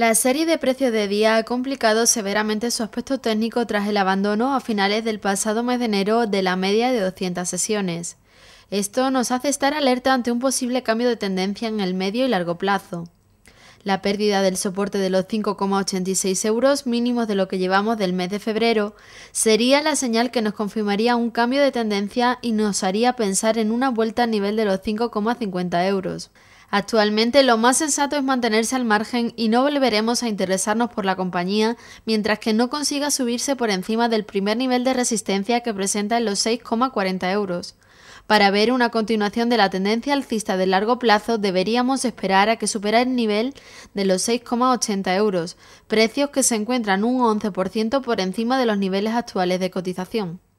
La serie de precios de día ha complicado severamente su aspecto técnico tras el abandono a finales del pasado mes de enero de la media de 200 sesiones. Esto nos hace estar alerta ante un posible cambio de tendencia en el medio y largo plazo. La pérdida del soporte de los 5,86 euros mínimos de lo que llevamos del mes de febrero sería la señal que nos confirmaría un cambio de tendencia y nos haría pensar en una vuelta al nivel de los 5,50 euros. Actualmente lo más sensato es mantenerse al margen y no volveremos a interesarnos por la compañía mientras que no consiga subirse por encima del primer nivel de resistencia que presenta en los 6,40 euros. Para ver una continuación de la tendencia alcista de largo plazo deberíamos esperar a que supera el nivel de los 6,80 euros, precios que se encuentran un 11% por encima de los niveles actuales de cotización.